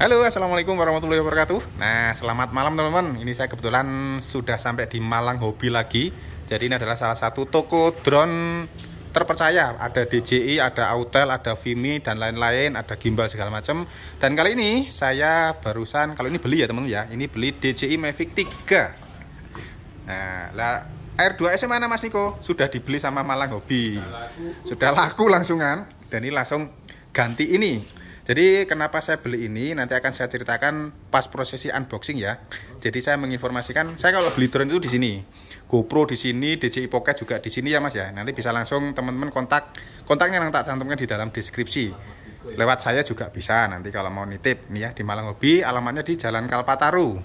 Halo, assalamualaikum warahmatullahi wabarakatuh. Nah, selamat malam teman-teman. Ini saya kebetulan sudah sampai di Malang Hobi lagi. Jadi ini adalah salah satu toko drone terpercaya. Ada DJI, ada Autel, ada Vimi dan lain-lain, ada gimbal segala macam. Dan kali ini saya barusan kalau ini beli ya teman-teman ya. Ini beli DJI Mavic 3. Nah, lah R2S mana Mas Niko? Sudah dibeli sama Malang Hobi. Sudah laku langsungan dan ini langsung ganti ini jadi kenapa saya beli ini nanti akan saya ceritakan pas prosesi unboxing ya. Jadi saya menginformasikan saya kalau beli drone itu di sini. GoPro di sini, DJI Pocket juga di sini ya Mas ya. Nanti bisa langsung teman-teman kontak kontaknya yang tak cantumkan di dalam deskripsi. Lewat saya juga bisa nanti kalau mau nitip nih ya di Malang Hobi, alamatnya di Jalan Kalpataru.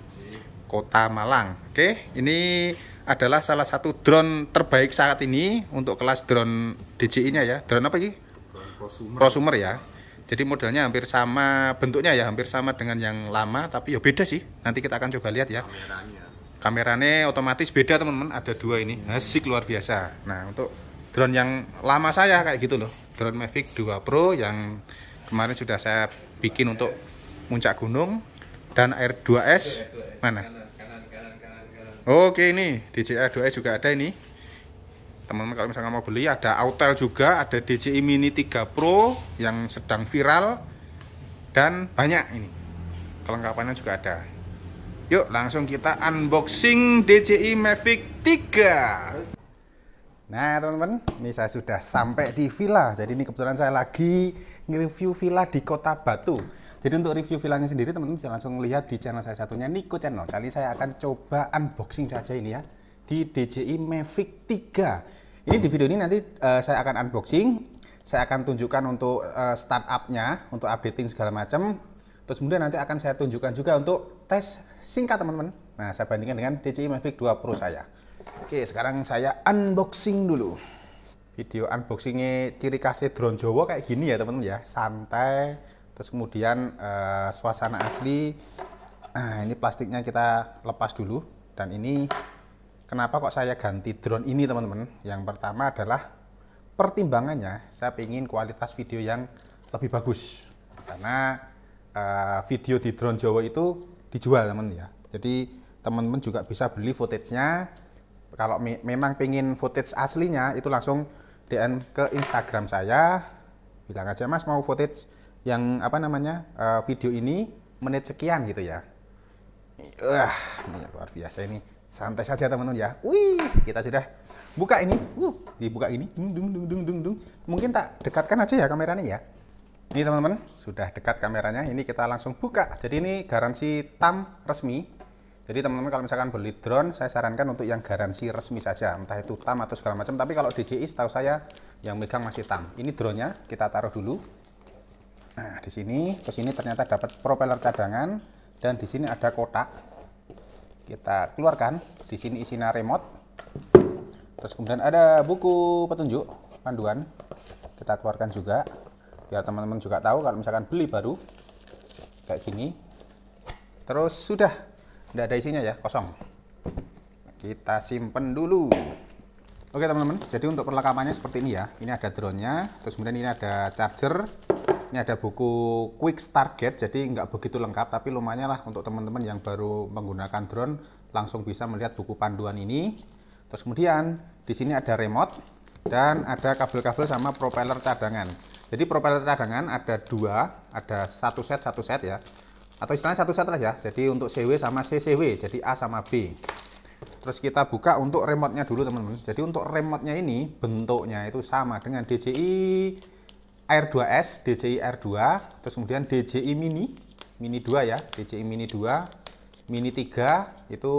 Kota Malang. Oke, ini adalah salah satu drone terbaik saat ini untuk kelas drone DJI-nya ya. Drone apa sih? Prosumer. Prosumer ya. Jadi modelnya hampir sama, bentuknya ya hampir sama dengan yang lama, tapi ya beda sih. Nanti kita akan coba lihat ya. Kameranya. Kameranya otomatis beda teman-teman, ada dua ini. Asik luar biasa. Nah, untuk drone yang lama saya kayak gitu loh. Drone Mavic 2 Pro yang kemarin sudah saya bikin untuk puncak gunung dan Air 2S mana? Oke ini di 2 s juga ada ini teman-teman kalau misalnya mau beli ada Autel juga ada DJI Mini 3 Pro yang sedang viral dan banyak ini kelengkapannya juga ada yuk langsung kita unboxing DJI Mavic 3 nah teman-teman ini saya sudah sampai di villa jadi ini kebetulan saya lagi nge-review villa di kota Batu jadi untuk review villanya sendiri teman-teman bisa langsung lihat di channel saya satunya Niko Channel kali saya akan coba unboxing saja ini ya di DJI Mavic 3 ini di video ini nanti uh, saya akan unboxing, saya akan tunjukkan untuk uh, startupnya, untuk updating segala macam. Terus kemudian nanti akan saya tunjukkan juga untuk tes singkat teman-teman. Nah, saya bandingkan dengan DJI Mavic 2 Pro saya. Oke, sekarang saya unboxing dulu. Video unboxingnya ciri khasnya drone Jawa kayak gini ya teman-teman ya, santai. Terus kemudian uh, suasana asli. Nah, ini plastiknya kita lepas dulu dan ini Kenapa kok saya ganti drone ini teman-teman? Yang pertama adalah pertimbangannya saya ingin kualitas video yang lebih bagus. Karena uh, video di drone Jawa itu dijual teman ya. Jadi teman-teman juga bisa beli footage-nya. Kalau me memang pengen footage aslinya itu langsung DM ke Instagram saya. Bilang aja mas mau footage yang apa namanya uh, video ini menit sekian gitu ya. Wah, ini luar biasa ini santai saja teman-teman ya wih kita sudah buka ini uh dibuka ini dung dung dung dung dung dung mungkin tak dekatkan aja ya kameranya ya ini teman-teman sudah dekat kameranya ini kita langsung buka jadi ini garansi tam resmi jadi teman-teman kalau misalkan beli drone saya sarankan untuk yang garansi resmi saja entah itu tam atau segala macam tapi kalau DJI setahu saya yang megang masih tam ini drone-nya kita taruh dulu nah di sini terus ini ternyata dapat propeller cadangan dan di sini ada kotak kita keluarkan di sini isinya remote terus kemudian ada buku petunjuk panduan kita keluarkan juga biar teman-teman juga tahu kalau misalkan beli baru kayak gini terus sudah tidak ada isinya ya kosong kita simpen dulu oke teman-teman jadi untuk perlengkapannya seperti ini ya ini ada drone nya terus kemudian ini ada charger ini ada buku Quick Start Guide, jadi nggak begitu lengkap, tapi lumayan lah untuk teman-teman yang baru menggunakan drone langsung bisa melihat buku panduan ini. Terus kemudian di sini ada remote dan ada kabel-kabel sama propeller cadangan. Jadi propeller cadangan ada dua, ada satu set satu set ya, atau istilahnya satu set lah ya. Jadi untuk CW sama CCW, jadi A sama B. Terus kita buka untuk remote-nya dulu teman-teman. Jadi untuk remote-nya ini bentuknya itu sama dengan DJI R2S, DJI R2, terus kemudian DJI Mini, Mini 2 ya, DJI Mini 2, Mini 3 itu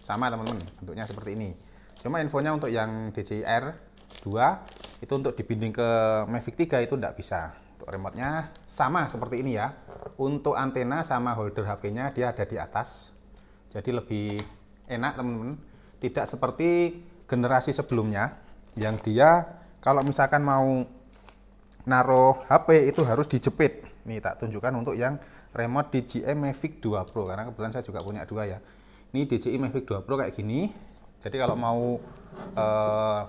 sama teman-teman, bentuknya seperti ini. Cuma infonya untuk yang DJI R2 itu untuk dibinding ke Mavic 3 itu tidak bisa. Untuk remote-nya sama seperti ini ya. Untuk antena sama holder HP-nya dia ada di atas. Jadi lebih enak teman-teman. Tidak seperti generasi sebelumnya yang dia kalau misalkan mau naruh HP itu harus dijepit. Nih tak tunjukkan untuk yang remote DJI Mavic 2 Pro karena kebetulan saya juga punya dua ya. Ini DJI Mavic 2 Pro kayak gini. Jadi kalau mau eh,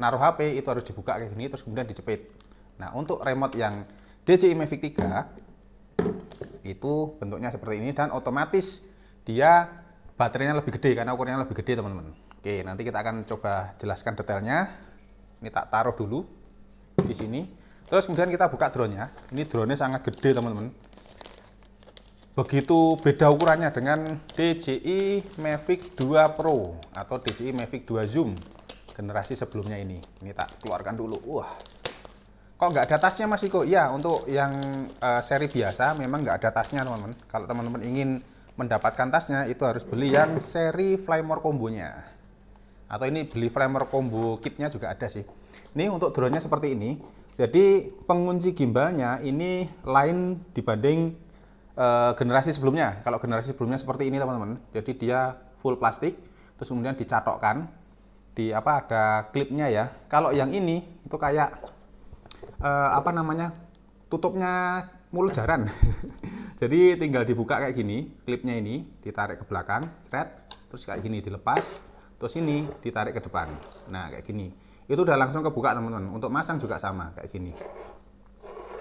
naruh HP itu harus dibuka kayak gini terus kemudian dijepit. Nah, untuk remote yang DJI Mavic 3 itu bentuknya seperti ini dan otomatis dia baterainya lebih gede karena ukurannya lebih gede, teman-teman. Oke, nanti kita akan coba jelaskan detailnya. Ini tak taruh dulu di sini. Terus kemudian kita buka drone-nya. Ini drone-nya sangat gede, teman-teman. Begitu beda ukurannya dengan DJI Mavic 2 Pro atau DJI Mavic 2 Zoom generasi sebelumnya ini. Ini tak keluarkan dulu. Wah. Kok nggak ada tasnya Mas Iko? Ya, untuk yang uh, seri biasa memang nggak ada tasnya, teman-teman. Kalau teman-teman ingin mendapatkan tasnya itu harus beli yang seri Flymore kombonya atau ini beli flymore combo kitnya juga ada sih ini untuk drone nya seperti ini jadi pengunci gimbalnya ini lain dibanding uh, generasi sebelumnya. Kalau generasi sebelumnya seperti ini teman-teman. Jadi dia full plastik, terus kemudian dicatokkan di apa ada klipnya ya. Kalau yang ini itu kayak uh, apa namanya tutupnya mulut jaran. Jadi tinggal dibuka kayak gini, klipnya ini ditarik ke belakang, seret, terus kayak gini dilepas, terus ini ditarik ke depan. Nah kayak gini itu udah langsung kebuka teman-teman untuk masang juga sama kayak gini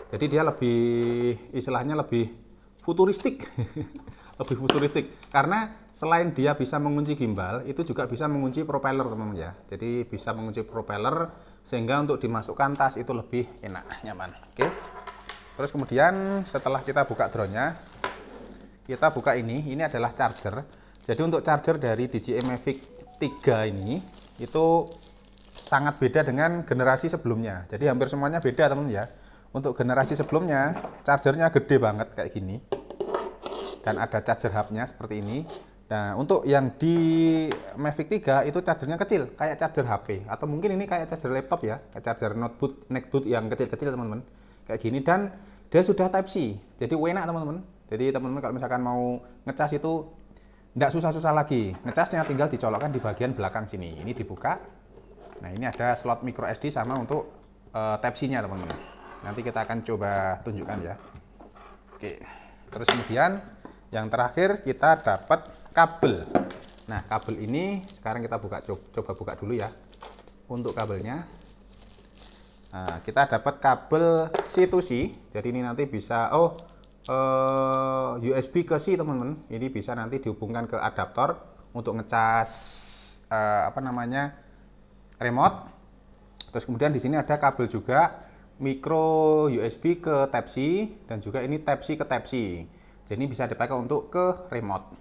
jadi dia lebih istilahnya lebih futuristik lebih futuristik karena selain dia bisa mengunci gimbal itu juga bisa mengunci propeller teman-teman ya jadi bisa mengunci propeller sehingga untuk dimasukkan tas itu lebih enak nyaman oke terus kemudian setelah kita buka drone nya kita buka ini ini adalah charger jadi untuk charger dari DJI Mavic 3 ini itu sangat beda dengan generasi sebelumnya. Jadi hampir semuanya beda teman teman ya. Untuk generasi sebelumnya chargernya gede banget kayak gini. Dan ada charger hubnya seperti ini. Nah untuk yang di Mavic 3 itu chargernya kecil kayak charger HP atau mungkin ini kayak charger laptop ya, kayak charger notebook, netbook yang kecil-kecil teman-teman. Kayak gini dan dia sudah Type C. Jadi enak teman-teman. Jadi teman-teman kalau misalkan mau ngecas itu tidak susah-susah lagi. Ngecasnya tinggal dicolokkan di bagian belakang sini. Ini dibuka, Nah ini ada slot micro SD sama untuk uh, Type C nya teman-teman. Nanti kita akan coba tunjukkan ya. Oke, terus kemudian yang terakhir kita dapat kabel. Nah kabel ini sekarang kita buka coba buka dulu ya untuk kabelnya. Nah, kita dapat kabel c to c Jadi ini nanti bisa oh uh, eh, USB ke C teman-teman. Ini bisa nanti dihubungkan ke adaptor untuk ngecas uh, apa namanya remote. Terus kemudian di sini ada kabel juga micro USB ke Type-C dan juga ini Type-C ke Type-C. Jadi bisa dipakai untuk ke remote.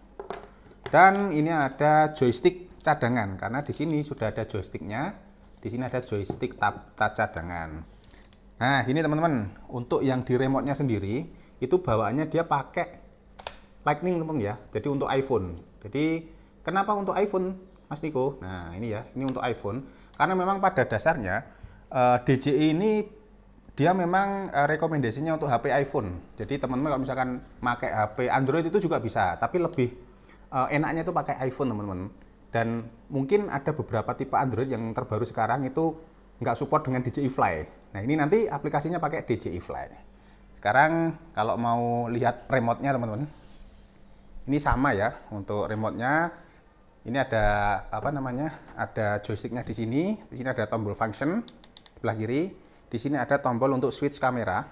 Dan ini ada joystick cadangan karena di sini sudah ada joysticknya. Di sini ada joystick tab, cadangan. Nah, ini teman-teman, untuk yang di remote-nya sendiri itu bawaannya dia pakai Lightning, teman-teman ya. Jadi untuk iPhone. Jadi kenapa untuk iPhone, Mas Niko? Nah, ini ya, ini untuk iPhone karena memang pada dasarnya uh, eh, DJI e ini dia memang uh, rekomendasinya untuk HP iPhone. Jadi teman-teman kalau misalkan pakai HP Android itu juga bisa, tapi lebih uh, enaknya itu pakai iPhone teman-teman. Dan mungkin ada beberapa tipe Android yang terbaru sekarang itu nggak support dengan DJI e Fly. Nah ini nanti aplikasinya pakai DJI e Fly. Sekarang kalau mau lihat remote-nya teman-teman, ini sama ya untuk remote-nya ini ada apa namanya? Ada joysticknya di sini. Di sini ada tombol function sebelah kiri. Di sini ada tombol untuk switch kamera.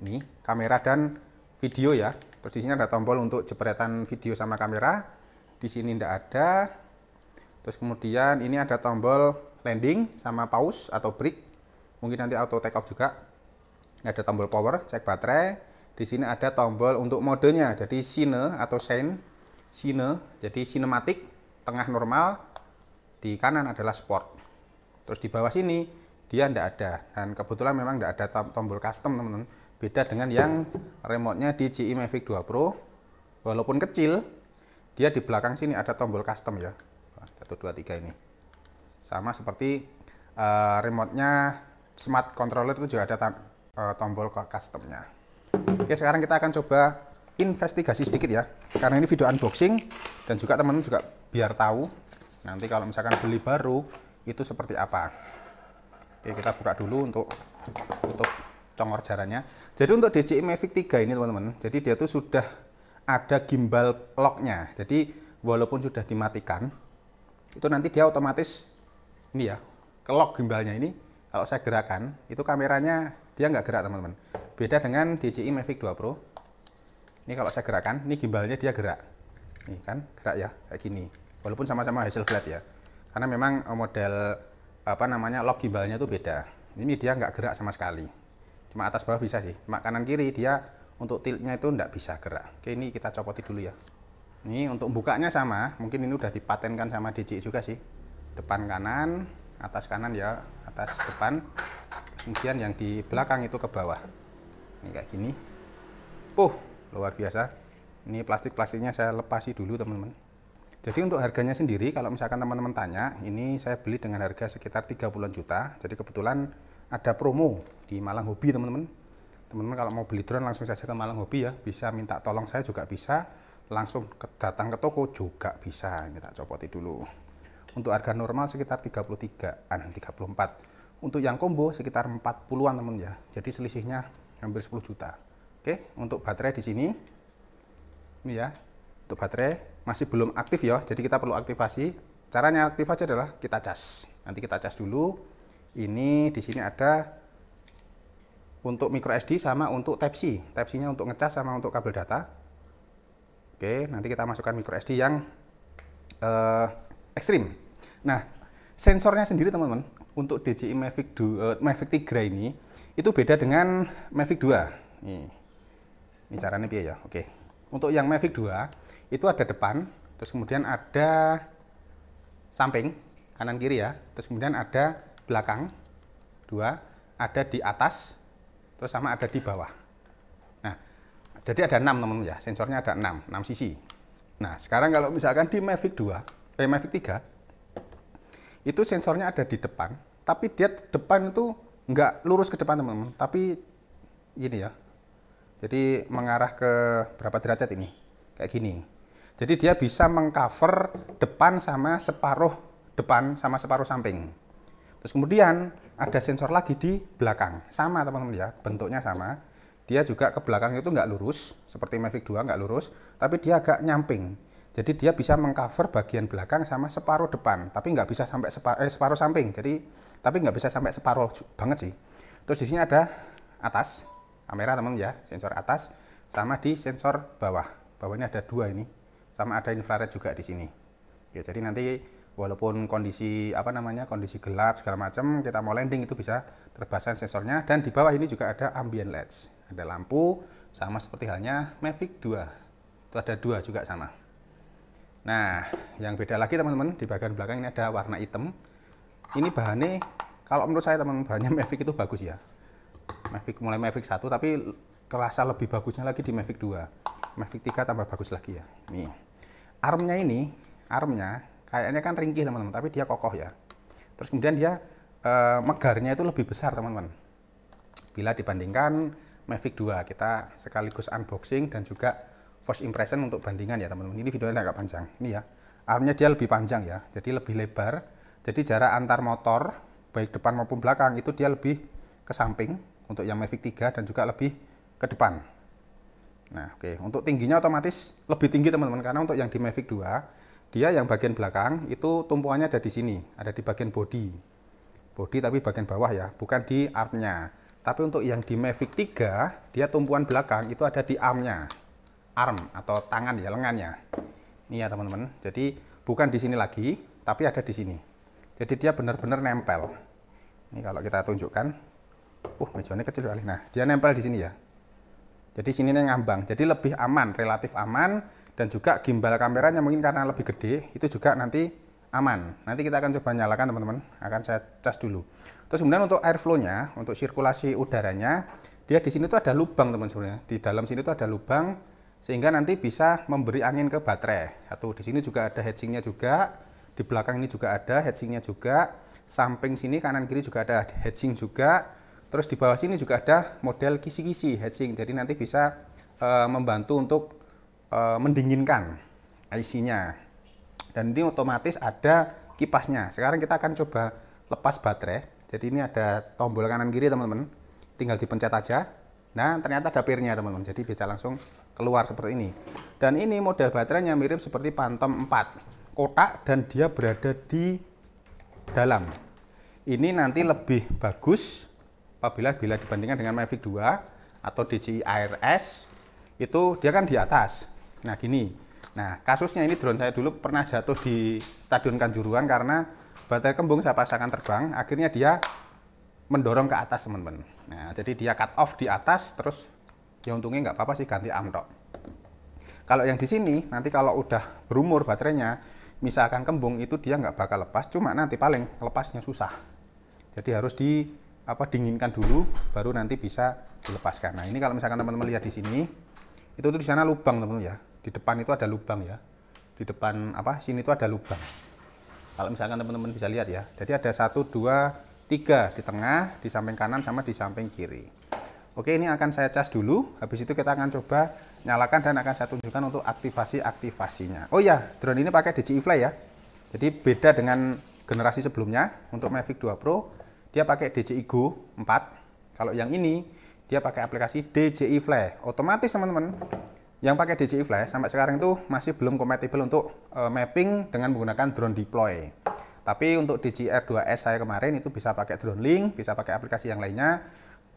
Ini kamera dan video ya. Terus di sini ada tombol untuk jepretan video sama kamera. Di sini tidak ada. Terus kemudian ini ada tombol landing sama pause atau break. Mungkin nanti auto take off juga. Ini ada tombol power, cek baterai. Di sini ada tombol untuk modenya, jadi sine atau sein sine, jadi sinematik, tengah normal, di kanan adalah sport. Terus di bawah sini dia tidak ada dan kebetulan memang tidak ada tombol custom teman-teman. Beda dengan yang remote-nya di GE Mavic 2 Pro. Walaupun kecil, dia di belakang sini ada tombol custom ya. 1 2 3 ini. Sama seperti uh, remote-nya smart controller itu juga ada uh, tombol custom-nya. Oke, sekarang kita akan coba investigasi sedikit ya karena ini video unboxing dan juga teman-teman juga biar tahu nanti kalau misalkan beli baru itu seperti apa oke kita buka dulu untuk tutup congor jarannya jadi untuk DJI Mavic 3 ini teman-teman jadi dia tuh sudah ada gimbal locknya jadi walaupun sudah dimatikan itu nanti dia otomatis ini ya ke lock gimbalnya ini kalau saya gerakan itu kameranya dia nggak gerak teman-teman beda dengan DJI Mavic 2 Pro ini kalau saya gerakan, ini gimbalnya dia gerak. ini kan, gerak ya, kayak gini. Walaupun sama-sama hasil flat ya. Karena memang eh, model apa namanya lock gimbalnya itu beda. Ini dia nggak gerak sama sekali. Cuma atas bawah bisa sih. Cuma kanan kiri dia untuk tiltnya itu nggak bisa gerak. Oke, ini kita copoti dulu ya. Ini untuk bukanya sama, mungkin ini udah dipatenkan sama DJI juga sih. Depan kanan, atas kanan ya, atas depan. Kemudian yang di belakang itu ke bawah. Ini kayak gini. Puh, luar biasa ini plastik-plastiknya saya lepasi dulu teman-teman jadi untuk harganya sendiri kalau misalkan teman-teman tanya ini saya beli dengan harga sekitar 30 juta jadi kebetulan ada promo di Malang Hobi teman-teman teman-teman kalau mau beli drone langsung saja ke Malang Hobi ya bisa minta tolong saya juga bisa langsung datang ke toko juga bisa ini tak copoti dulu untuk harga normal sekitar 33an 34 untuk yang combo sekitar 40an teman ya jadi selisihnya hampir 10 juta Oke, untuk baterai di sini ini ya. Untuk baterai masih belum aktif ya, jadi kita perlu aktivasi. Caranya aktif aja adalah kita cas. Nanti kita cas dulu. Ini di sini ada untuk micro SD sama untuk Type C. Type C-nya untuk ngecas sama untuk kabel data. Oke, nanti kita masukkan micro SD yang uh, ekstrim. Nah, sensornya sendiri teman-teman untuk DJI Mavic, 2, uh, eh, Mavic 3 ini itu beda dengan Mavic 2. Nih. Ini caranya biaya ya? Oke. Untuk yang Mavic 2 itu ada depan, terus kemudian ada samping kanan kiri ya. Terus kemudian ada belakang dua, ada di atas, terus sama ada di bawah. Nah, jadi ada enam teman-teman ya, sensornya ada enam, enam sisi. Nah, sekarang kalau misalkan di Mavic 2, eh Mavic 3, itu sensornya ada di depan, tapi dia depan itu nggak lurus ke depan teman-teman, tapi ini ya, jadi mengarah ke berapa derajat ini? Kayak gini. Jadi dia bisa mengcover depan sama separuh depan sama separuh samping. Terus kemudian ada sensor lagi di belakang. Sama teman-teman ya, bentuknya sama. Dia juga ke belakang itu nggak lurus, seperti Mavic 2 nggak lurus, tapi dia agak nyamping. Jadi dia bisa mengcover bagian belakang sama separuh depan, tapi nggak bisa sampai separuh, eh, separuh samping. Jadi tapi nggak bisa sampai separuh banget sih. Terus di sini ada atas, kamera nah, teman ya sensor atas sama di sensor bawah bawahnya ada dua ini sama ada infrared juga di sini ya jadi nanti walaupun kondisi apa namanya kondisi gelap segala macam kita mau landing itu bisa terbasah sensornya dan di bawah ini juga ada ambient lights ada lampu sama seperti halnya Mavic 2 itu ada dua juga sama nah yang beda lagi teman-teman di bagian belakang ini ada warna hitam ini bahannya kalau menurut saya teman teman bahannya Mavic itu bagus ya Mavic mulai Mavic 1 tapi kerasa lebih bagusnya lagi di Mavic 2 Mavic 3 tambah bagus lagi ya nih armnya ini armnya kayaknya kan ringkih teman-teman tapi dia kokoh ya terus kemudian dia e, megarnya itu lebih besar teman-teman bila dibandingkan Mavic 2 kita sekaligus unboxing dan juga first impression untuk bandingan ya teman-teman ini videonya agak panjang ini ya armnya dia lebih panjang ya jadi lebih lebar jadi jarak antar motor baik depan maupun belakang itu dia lebih ke samping untuk yang Mavic 3 dan juga lebih ke depan. Nah, oke, okay. untuk tingginya otomatis lebih tinggi teman-teman karena untuk yang di Mavic 2 dia yang bagian belakang itu tumpuannya ada di sini, ada di bagian body. Body tapi bagian bawah ya, bukan di armnya. Tapi untuk yang di Mavic 3 dia tumpuan belakang itu ada di armnya, arm atau tangan ya lengannya. Ini ya teman-teman. Jadi bukan di sini lagi, tapi ada di sini. Jadi dia benar-benar nempel. Ini kalau kita tunjukkan, uh mejanya kecil kali nah dia nempel di sini ya jadi sini ngambang jadi lebih aman relatif aman dan juga gimbal kameranya mungkin karena lebih gede itu juga nanti aman nanti kita akan coba nyalakan teman-teman akan saya cas dulu terus kemudian untuk airflow-nya untuk sirkulasi udaranya dia di sini tuh ada lubang teman sebenarnya di dalam sini tuh ada lubang sehingga nanti bisa memberi angin ke baterai atau di sini juga ada hedgingnya juga di belakang ini juga ada hedgingnya juga samping sini kanan kiri juga ada hedging juga Terus di bawah sini juga ada model kisi-kisi heatsink, Jadi nanti bisa e, membantu untuk e, mendinginkan IC-nya. Dan ini otomatis ada kipasnya. Sekarang kita akan coba lepas baterai. Jadi ini ada tombol kanan kiri teman-teman. Tinggal dipencet aja. Nah, ternyata ada pirnya teman-teman. Jadi bisa langsung keluar seperti ini. Dan ini model baterainya mirip seperti Phantom 4. Kotak dan dia berada di dalam. Ini nanti lebih bagus apabila bila dibandingkan dengan Mavic 2 atau DJI Air S itu dia kan di atas. Nah, gini. Nah, kasusnya ini drone saya dulu pernah jatuh di Stadion Kanjuruhan karena baterai kembung saya pasangkan terbang, akhirnya dia mendorong ke atas, teman-teman. Nah, jadi dia cut off di atas terus ya untungnya nggak apa-apa sih ganti amtok. Kalau yang di sini nanti kalau udah berumur baterainya, misalkan kembung itu dia nggak bakal lepas, cuma nanti paling lepasnya susah. Jadi harus di apa dinginkan dulu baru nanti bisa dilepaskan. Nah, ini kalau misalkan teman-teman lihat di sini itu di sana lubang teman-teman ya. Di depan itu ada lubang ya. Di depan apa? Sini itu ada lubang. Kalau misalkan teman-teman bisa lihat ya. Jadi ada 1 2 3 di tengah, di samping kanan sama di samping kiri. Oke, ini akan saya cas dulu. Habis itu kita akan coba nyalakan dan akan saya tunjukkan untuk aktivasi-aktivasinya. Oh ya, drone ini pakai DJI e Fly ya. Jadi beda dengan generasi sebelumnya untuk Mavic 2 Pro dia pakai DJI Go 4. Kalau yang ini dia pakai aplikasi DJI Fly. Otomatis teman-teman yang pakai DJI Fly sampai sekarang itu masih belum kompatibel untuk uh, mapping dengan menggunakan drone deploy. Tapi untuk DJI R2S saya kemarin itu bisa pakai drone link, bisa pakai aplikasi yang lainnya.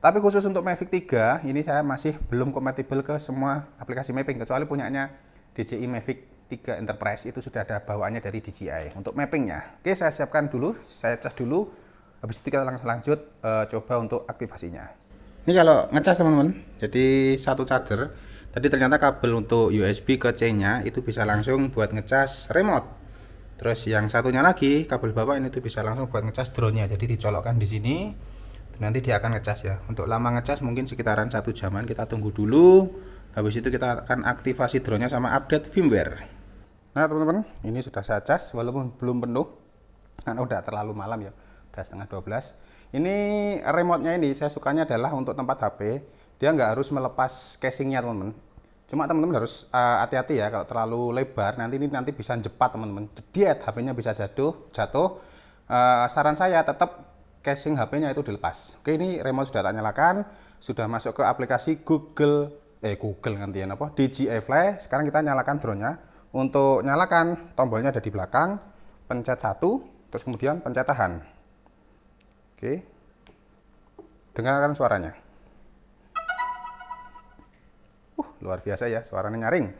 Tapi khusus untuk Mavic 3 ini saya masih belum kompatibel ke semua aplikasi mapping kecuali punyanya DJI Mavic 3 Enterprise itu sudah ada bawaannya dari DJI untuk mappingnya. Oke, saya siapkan dulu, saya cas dulu habis itu kita langsung lanjut e, coba untuk aktivasinya ini kalau ngecas teman-teman jadi satu charger tadi ternyata kabel untuk USB ke C nya itu bisa langsung buat ngecas remote terus yang satunya lagi kabel bawah ini tuh bisa langsung buat ngecas drone nya jadi dicolokkan di sini nanti dia akan ngecas ya untuk lama ngecas mungkin sekitaran satu jaman kita tunggu dulu habis itu kita akan aktivasi drone nya sama update firmware nah teman-teman ini sudah saya cas walaupun belum penuh kan udah terlalu malam ya setengah 12 ini remote-nya ini saya sukanya adalah untuk tempat HP dia nggak harus melepas casingnya teman-teman cuma teman-teman harus eh, hati-hati uh, ya kalau terlalu lebar nanti ini nanti bisa jepat teman-teman jadi HP-nya bisa jatuh jatuh uh, saran saya tetap casing HP-nya itu dilepas oke ini remote sudah tak nyalakan sudah masuk ke aplikasi Google eh Google nanti ya apa DJI Fly sekarang kita nyalakan drone-nya untuk nyalakan tombolnya ada di belakang pencet satu terus kemudian pencet tahan Oke. Dengarkan suaranya. Uh, luar biasa ya, suaranya nyaring.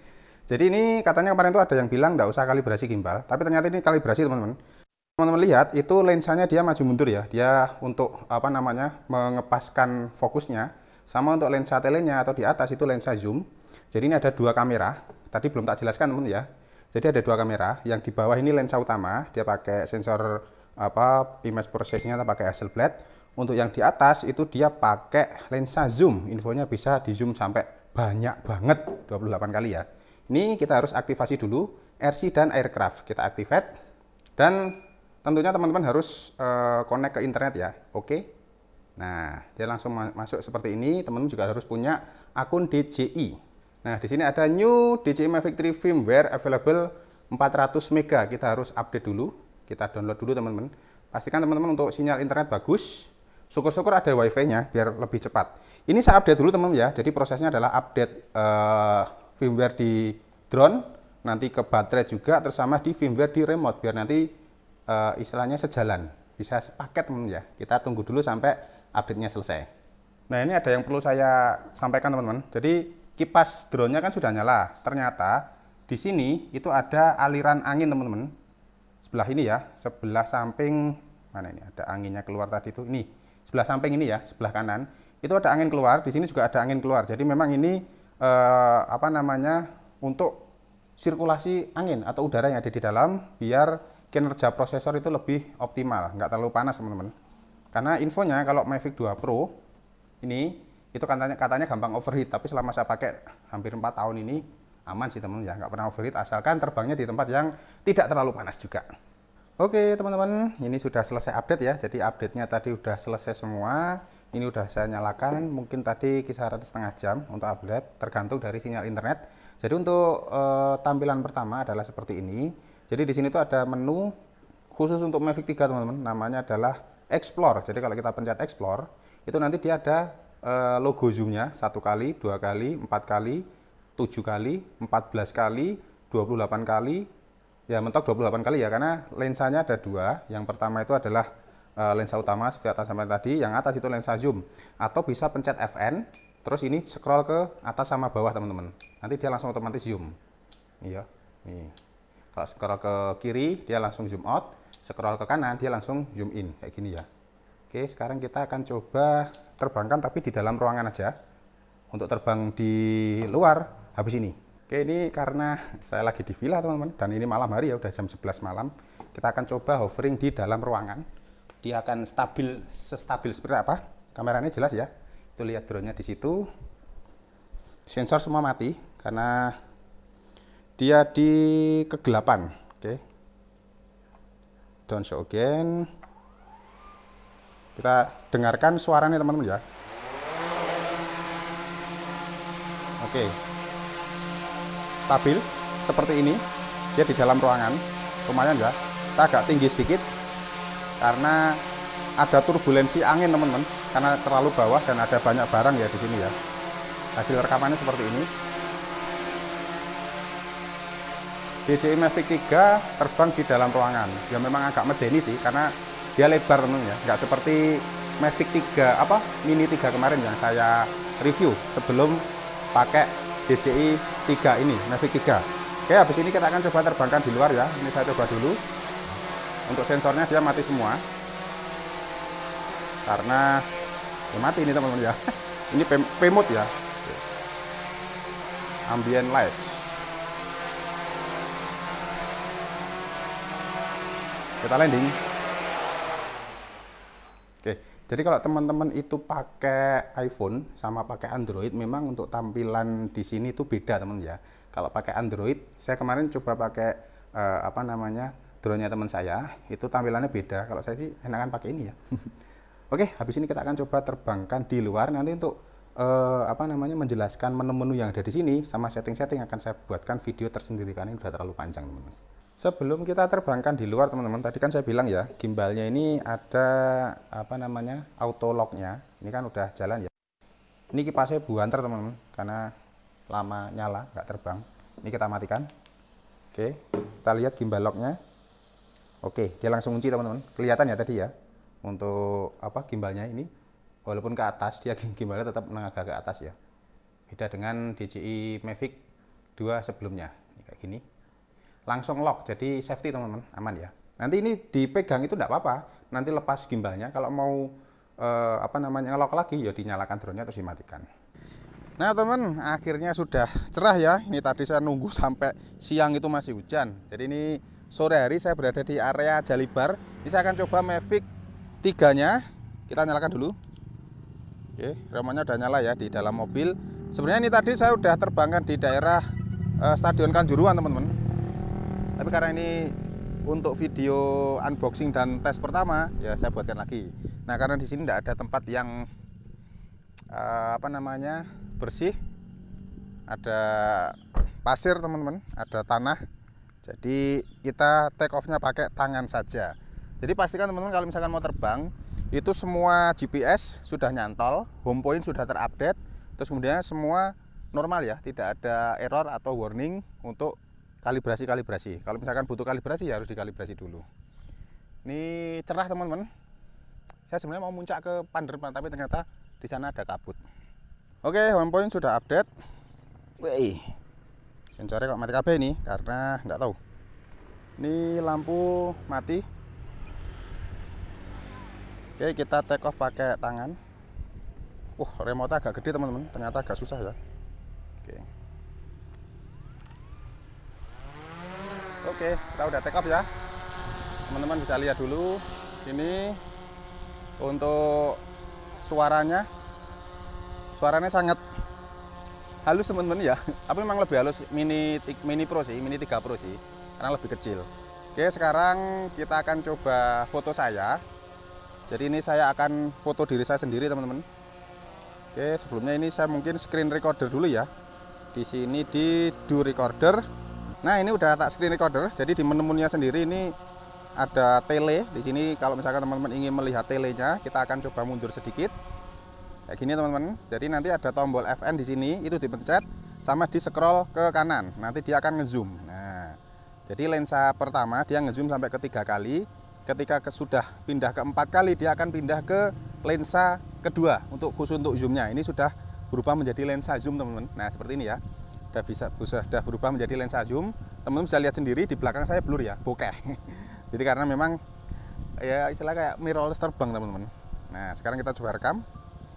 Jadi ini katanya kemarin itu ada yang bilang nggak usah kalibrasi gimbal, tapi ternyata ini kalibrasi teman-teman. Teman-teman lihat itu lensanya dia maju mundur ya. Dia untuk apa namanya mengepaskan fokusnya sama untuk lensa telenya atau di atas itu lensa zoom. Jadi ini ada dua kamera. Tadi belum tak jelaskan teman teman ya. Jadi ada dua kamera. Yang di bawah ini lensa utama, dia pakai sensor apa image processingnya kita pakai hasil blade untuk yang di atas itu dia pakai lensa zoom infonya bisa di zoom sampai banyak banget 28 kali ya ini kita harus aktivasi dulu RC dan aircraft kita activate dan tentunya teman-teman harus uh, connect ke internet ya oke okay? nah dia langsung ma masuk seperti ini teman-teman juga harus punya akun DJI nah di sini ada new DJI Mavic 3 firmware available 400 mega kita harus update dulu kita download dulu teman-teman pastikan teman-teman untuk sinyal internet bagus syukur-syukur ada wifi-nya biar lebih cepat ini saya update dulu teman-teman ya jadi prosesnya adalah update uh, firmware di drone nanti ke baterai juga terus sama di firmware di remote biar nanti uh, istilahnya sejalan bisa sepaket teman-teman ya kita tunggu dulu sampai update-nya selesai nah ini ada yang perlu saya sampaikan teman-teman jadi kipas drone-nya kan sudah nyala ternyata di sini itu ada aliran angin teman-teman sebelah ini ya, sebelah samping mana ini ada anginnya keluar tadi itu ini. Sebelah samping ini ya, sebelah kanan. Itu ada angin keluar, di sini juga ada angin keluar. Jadi memang ini eh, apa namanya untuk sirkulasi angin atau udara yang ada di dalam biar kinerja prosesor itu lebih optimal, nggak terlalu panas teman-teman. Karena infonya kalau Mavic 2 Pro ini itu katanya katanya gampang overheat, tapi selama saya pakai hampir 4 tahun ini aman sih teman-teman ya nggak pernah overheat asalkan terbangnya di tempat yang tidak terlalu panas juga Oke teman-teman ini sudah selesai update ya jadi update-nya tadi sudah selesai semua ini udah saya nyalakan mungkin tadi kisaran setengah jam untuk update tergantung dari sinyal internet jadi untuk e, tampilan pertama adalah seperti ini jadi di sini tuh ada menu khusus untuk Mavic 3 teman-teman namanya adalah explore jadi kalau kita pencet explore itu nanti dia ada e, logo zoomnya satu kali dua kali empat kali 7 kali, 14 kali, 28 kali, ya mentok 28 kali ya karena lensanya ada dua. Yang pertama itu adalah e, lensa utama seperti atas sampai tadi, yang atas itu lensa zoom. Atau bisa pencet FN, terus ini scroll ke atas sama bawah teman-teman. Nanti dia langsung otomatis zoom. Iya, nih. Kalau scroll ke kiri dia langsung zoom out, scroll ke kanan dia langsung zoom in kayak gini ya. Oke, sekarang kita akan coba terbangkan tapi di dalam ruangan aja. Untuk terbang di luar habis ini. Oke, ini karena saya lagi di villa, teman-teman, dan ini malam hari ya, udah jam 11 malam. Kita akan coba hovering di dalam ruangan. Dia akan stabil, sestabil seperti apa. Kameranya jelas ya. Itu lihat drone-nya di situ. Sensor semua mati, karena dia di kegelapan. Oke. Don't show again. Kita dengarkan suaranya teman-teman ya. Oke. Okay stabil seperti ini dia di dalam ruangan lumayan ya kita agak tinggi sedikit karena ada turbulensi angin teman-teman karena terlalu bawah dan ada banyak barang ya di sini ya hasil rekamannya seperti ini DJI Mavic 3 terbang di dalam ruangan ya memang agak medeni sih karena dia lebar teman teman ya nggak seperti Mavic 3 apa Mini 3 kemarin yang saya review sebelum pakai DCI 3 ini Mavic 3 oke habis ini kita akan coba terbangkan di luar ya ini saya coba dulu untuk sensornya dia mati semua karena ya mati ini teman-teman ya ini pemut ya ambient lights kita landing jadi kalau teman-teman itu pakai iPhone sama pakai Android, memang untuk tampilan di sini itu beda teman ya. Kalau pakai Android, saya kemarin coba pakai uh, apa namanya drone-nya teman saya, itu tampilannya beda. Kalau saya sih enakan pakai ini ya. Oke, habis ini kita akan coba terbangkan di luar. Nanti untuk uh, apa namanya menjelaskan menu-menu yang ada di sini sama setting-setting akan saya buatkan video tersendiri karena ini sudah terlalu panjang teman-teman. Sebelum kita terbangkan di luar teman-teman, tadi kan saya bilang ya, gimbalnya ini ada apa namanya auto locknya. Ini kan udah jalan ya. Ini kipasnya bukan teman-teman, karena lama nyala nggak terbang. Ini kita matikan. Oke, kita lihat gimbal locknya. Oke, dia langsung kunci teman-teman. Kelihatan ya tadi ya, untuk apa gimbalnya ini. Walaupun ke atas, dia gimbalnya tetap agak ke atas ya. Beda dengan DJI Mavic 2 sebelumnya. Ini kayak gini langsung lock jadi safety teman-teman aman ya nanti ini dipegang itu tidak apa-apa nanti lepas gimbalnya kalau mau eh, apa namanya lock lagi ya dinyalakan drone-nya terus dimatikan nah teman teman akhirnya sudah cerah ya ini tadi saya nunggu sampai siang itu masih hujan jadi ini sore hari saya berada di area Jalibar ini saya akan coba Mavic 3 nya kita nyalakan dulu Oke, remonya udah nyala ya di dalam mobil sebenarnya ini tadi saya sudah terbangkan di daerah eh, Stadion Kanjuruan teman-teman tapi karena ini untuk video unboxing dan tes pertama ya saya buatkan lagi nah karena di sini tidak ada tempat yang uh, apa namanya bersih ada pasir teman-teman ada tanah jadi kita take offnya pakai tangan saja jadi pastikan teman-teman kalau misalkan mau terbang itu semua GPS sudah nyantol home point sudah terupdate terus kemudian semua normal ya tidak ada error atau warning untuk kalibrasi kalibrasi kalau misalkan butuh kalibrasi ya harus dikalibrasi dulu ini cerah teman-teman saya sebenarnya mau muncak ke Panderma tapi ternyata di sana ada kabut oke home point sudah update Wih, sensornya kok mati kabeh ini karena nggak tahu ini lampu mati oke kita take off pakai tangan uh remote agak gede teman-teman ternyata agak susah ya Oke, kita udah take off ya. Teman-teman bisa lihat dulu. Ini untuk suaranya. Suaranya sangat halus teman-teman ya. Tapi memang lebih halus mini mini Pro sih, mini 3 Pro sih. Karena lebih kecil. Oke, sekarang kita akan coba foto saya. Jadi ini saya akan foto diri saya sendiri teman-teman. Oke, sebelumnya ini saya mungkin screen recorder dulu ya. Di sini di do recorder Nah ini udah tak screen recorder, jadi di menemunya sendiri ini ada tele. Di sini kalau misalkan teman-teman ingin melihat telenya, kita akan coba mundur sedikit. Kayak gini teman-teman. Jadi nanti ada tombol FN di sini, itu dipencet sama di scroll ke kanan. Nanti dia akan ngezoom. Nah, jadi lensa pertama dia ngezoom sampai ketiga kali. Ketika sudah pindah ke empat kali, dia akan pindah ke lensa kedua untuk khusus untuk zoomnya. Ini sudah berubah menjadi lensa zoom teman-teman. Nah seperti ini ya sudah bisa sudah berubah menjadi lensa zoom teman-teman bisa lihat sendiri di belakang saya blur ya bokeh jadi karena memang ya istilah kayak mirrorless terbang teman-teman nah sekarang kita coba rekam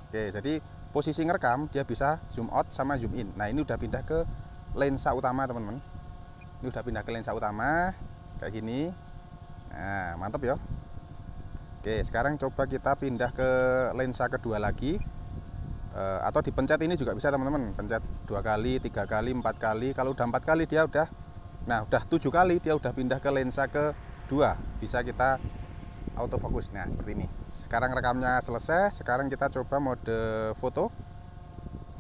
oke jadi posisi ngerekam dia bisa zoom out sama zoom in nah ini udah pindah ke lensa utama teman-teman ini udah pindah ke lensa utama kayak gini nah mantap ya oke sekarang coba kita pindah ke lensa kedua lagi Eh, atau dipencet ini juga bisa teman-teman pencet dua kali tiga kali empat kali kalau udah empat kali dia udah nah udah tujuh kali dia udah pindah ke lensa ke dua bisa kita autofocus nah seperti ini sekarang rekamnya selesai sekarang kita coba mode foto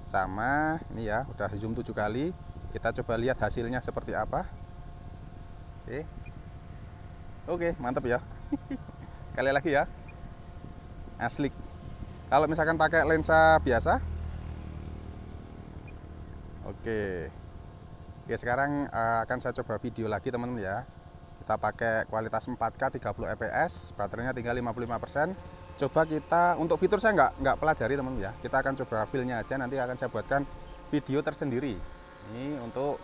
sama ini ya udah zoom tujuh kali kita coba lihat hasilnya seperti apa oke oke mantap ya kali lagi ya asli kalau misalkan pakai lensa biasa, oke. Oke, sekarang eh, akan saya coba video lagi teman-teman ya. Kita pakai kualitas 4K 30 fps, baterainya tinggal 55%. Coba kita, untuk fitur saya nggak, nggak pelajari teman-teman ya. Kita akan coba filenya aja, nanti akan saya buatkan video tersendiri. Ini untuk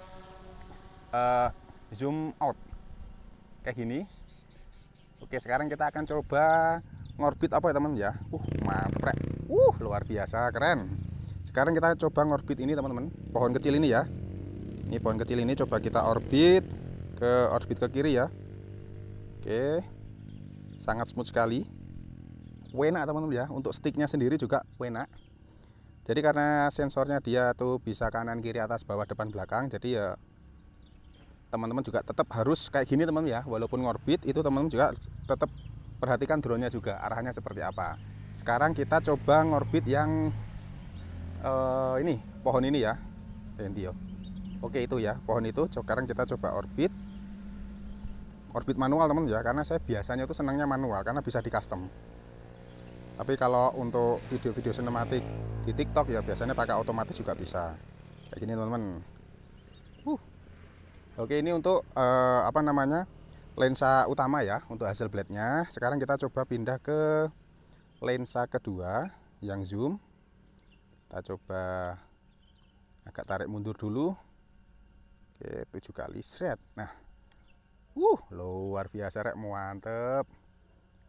uh, zoom out kayak gini. Oke, sekarang kita akan coba ngorbit apa ya teman ya uh mantep rek uh luar biasa keren sekarang kita coba ngorbit ini teman-teman pohon kecil ini ya ini pohon kecil ini coba kita orbit ke orbit ke kiri ya oke sangat smooth sekali enak teman-teman ya untuk sticknya sendiri juga enak jadi karena sensornya dia tuh bisa kanan kiri atas bawah depan belakang jadi ya teman-teman juga tetap harus kayak gini teman teman ya walaupun ngorbit itu teman-teman juga tetap perhatikan drone-nya juga arahnya seperti apa sekarang kita coba ngorbit yang uh, ini pohon ini ya Tentio. oke itu ya pohon itu sekarang kita coba orbit orbit manual teman ya karena saya biasanya itu senangnya manual karena bisa di custom tapi kalau untuk video-video sinematik di TikTok ya biasanya pakai otomatis juga bisa kayak gini teman-teman uh. oke ini untuk uh, apa namanya lensa utama ya untuk hasil blade-nya. Sekarang kita coba pindah ke lensa kedua yang zoom. Kita coba agak tarik mundur dulu. Oke, 7 kali shred Nah. Uh, luar biasa rek, mantep.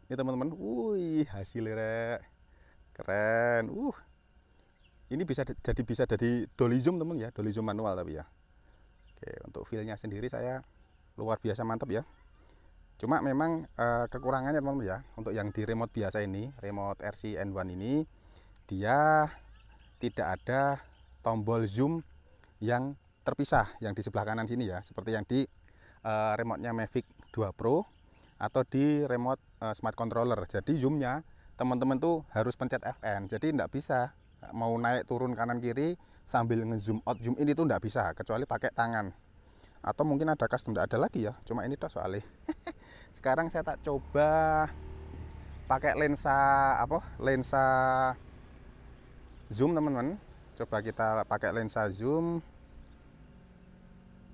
Ini teman-teman, wih, hasil rek. Keren. Uh. Ini bisa jadi bisa jadi dolly zoom teman ya, dolly zoom manual tapi ya. Oke, untuk feel-nya sendiri saya luar biasa mantap ya cuma memang eh, kekurangannya teman-teman ya untuk yang di remote biasa ini remote RC N1 ini dia tidak ada tombol zoom yang terpisah yang di sebelah kanan sini ya seperti yang di uh, remote-nya Mavic 2 Pro atau di remote uh, smart controller jadi zoomnya teman-teman tuh harus pencet FN jadi tidak bisa mau naik turun kanan kiri sambil ngezoom out zoom ini tuh tidak bisa kecuali pakai tangan atau mungkin ada custom tidak ada lagi ya cuma ini dah soalnya sekarang saya tak coba pakai lensa apa lensa zoom teman-teman coba kita pakai lensa zoom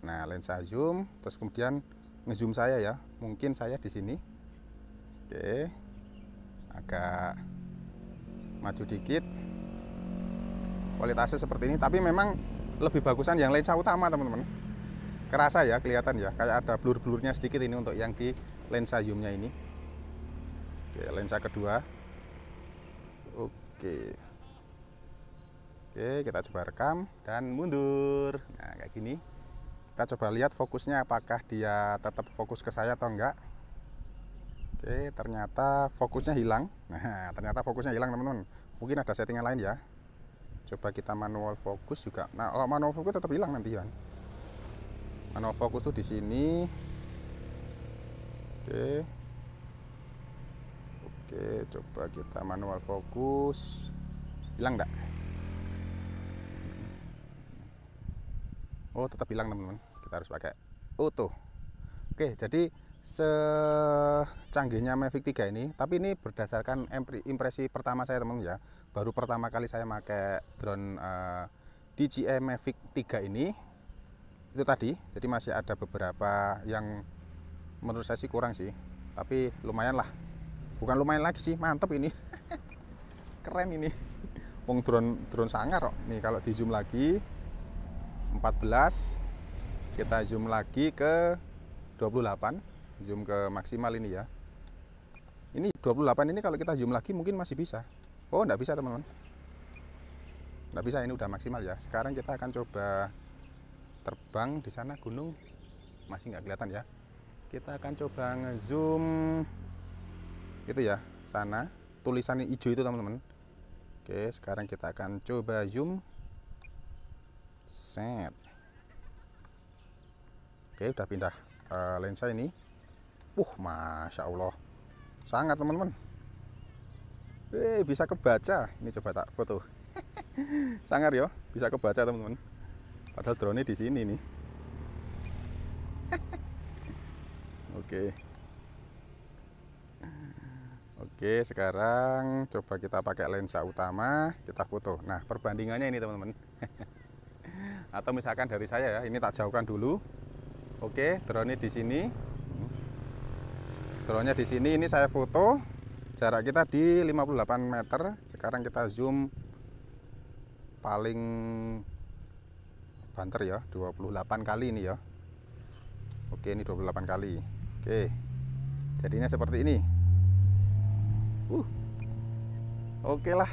nah lensa zoom terus kemudian ngezoom saya ya mungkin saya di sini oke agak maju dikit kualitasnya seperti ini tapi memang lebih bagusan yang lensa utama teman-teman kerasa ya kelihatan ya kayak ada blur-blurnya sedikit ini untuk yang di lensa zoomnya ini oke lensa kedua oke oke kita coba rekam dan mundur nah kayak gini kita coba lihat fokusnya apakah dia tetap fokus ke saya atau enggak oke ternyata fokusnya hilang nah ternyata fokusnya hilang teman-teman mungkin ada settingan lain ya coba kita manual fokus juga nah kalau manual fokus tetap hilang nanti kan karena fokus tuh di sini. Oke. Oke, coba kita manual fokus. Hilang enggak? Oh, tetap hilang teman-teman. Kita harus pakai utuh. Oke, jadi secanggihnya Mavic 3 ini, tapi ini berdasarkan impresi pertama saya teman ya. Baru pertama kali saya pakai drone uh, eh, DJI e Mavic 3 ini itu tadi jadi masih ada beberapa yang menurut saya sih kurang sih tapi lumayan lah bukan lumayan lagi sih mantep ini keren ini wong drone drone sangar kok nih kalau di zoom lagi 14 kita zoom lagi ke 28 zoom ke maksimal ini ya ini 28 ini kalau kita zoom lagi mungkin masih bisa oh enggak bisa teman-teman enggak bisa ini udah maksimal ya sekarang kita akan coba terbang di sana gunung masih nggak kelihatan ya kita akan coba ngezoom itu ya sana tulisannya hijau itu teman-teman oke sekarang kita akan coba zoom set oke udah pindah uh, lensa ini uh masya allah sangat teman-teman eh bisa kebaca ini coba tak foto sangar ya bisa kebaca teman-teman Padahal drone di sini nih. Oke. Oke, sekarang coba kita pakai lensa utama, kita foto. Nah, perbandingannya ini, teman-teman. Atau misalkan dari saya ya, ini tak jauhkan dulu. Oke, drone di sini. Drone-nya di sini, ini saya foto. Jarak kita di 58 meter. Sekarang kita zoom paling banter ya 28 kali ini ya oke ini 28 kali oke jadinya seperti ini uh oke lah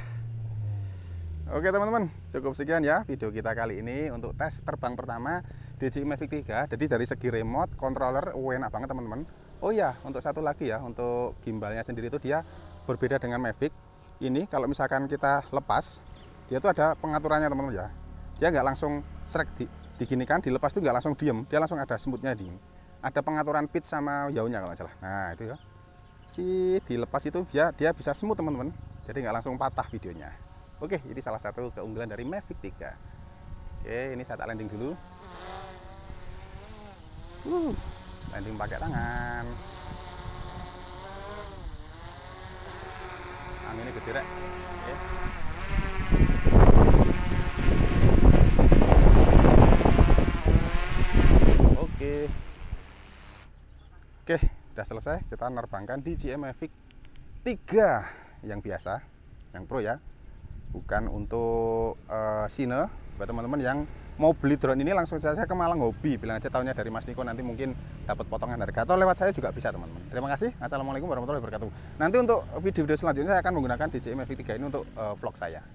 Oke teman-teman, cukup sekian ya video kita kali ini untuk tes terbang pertama DJI Mavic 3. Jadi dari segi remote controller oh, enak banget teman-teman. Oh iya, untuk satu lagi ya, untuk gimbalnya sendiri itu dia berbeda dengan Mavic. Ini kalau misalkan kita lepas, dia tuh ada pengaturannya teman-teman ya. Dia nggak langsung srek di, diginikan dilepas itu nggak langsung diem dia langsung ada semutnya di ada pengaturan pit sama yaunya kalau salah nah itu ya si dilepas itu dia ya, dia bisa semut teman-teman jadi nggak langsung patah videonya oke ini salah satu keunggulan dari Mavic 3 oke ini saya tak landing dulu uh, landing pakai tangan anginnya gede rek Oke, sudah selesai. Kita nerbangkan di GM Mavic 3 yang biasa, yang Pro ya. Bukan untuk uh, Buat teman-teman yang mau beli drone ini langsung saja ke Malang Hobi. Bilang aja tahunya dari Mas Niko nanti mungkin dapat potongan harga atau lewat saya juga bisa, teman-teman. Terima kasih. Assalamualaikum warahmatullahi wabarakatuh. Nanti untuk video-video selanjutnya saya akan menggunakan DJI Mavic 3 ini untuk uh, vlog saya.